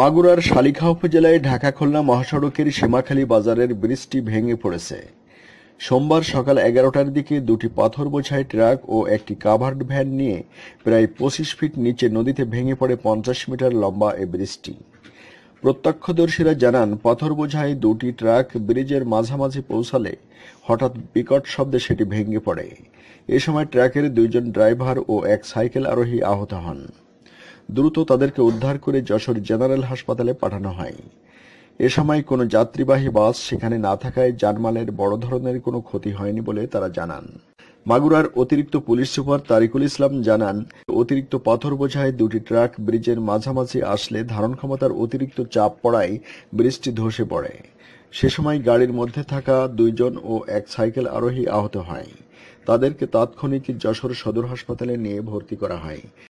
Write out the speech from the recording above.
মাগুরার শালিখা উপজেলায় ঢাকা খুলনা মহাসড়কের সীমাখালী বাজারের ব্রিজটি ভেঙে পড়েছে সোমবার সকাল এগারোটার দিকে দুটি পাথর বোঝাই ট্রাক ও একটি কাভার্ড ভ্যান নিয়ে প্রায় পঁচিশ ফিট নিচে নদীতে ভেঙে পড়ে পঞ্চাশ মিটার লম্বা এ ব্রিজটি প্রত্যক্ষদর্শীরা জানান পাথর বোঝাই দুটি ট্রাক ব্রিজের মাঝামাঝি পৌঁছালে হঠাৎ বিকট শব্দে সেটি ভেঙে পড়ে এ সময় ট্রাকের দুইজন ড্রাইভার ও এক সাইকেল আরোহী আহত হন দ্রুত তাদেরকে উদ্ধার করে যশোর জেনারেল হাসপাতালে পাঠানো হয় এ সময় কোনো যাত্রীবাহী বাস সেখানে না থাকায় জানমালের বড় ধরনের কোনো ক্ষতি হয়নি বলে তারা জানান মাগুরার অতিরিক্ত পুলিশ সুপার তারিকুল ইসলাম জানান অতিরিক্ত পাথর বোঝায় দুটি ট্রাক ব্রিজের মাঝামাঝি আসলে ধারণ ক্ষমতার অতিরিক্ত চাপ পড়ায় ব্রিজটি ধসে পড়ে সে সময় গাড়ির মধ্যে থাকা দুইজন ও এক সাইকেল আরোহী আহত হয় তাদেরকে তাৎক্ষণিক যশোর সদর হাসপাতালে নিয়ে ভর্তি করা হয়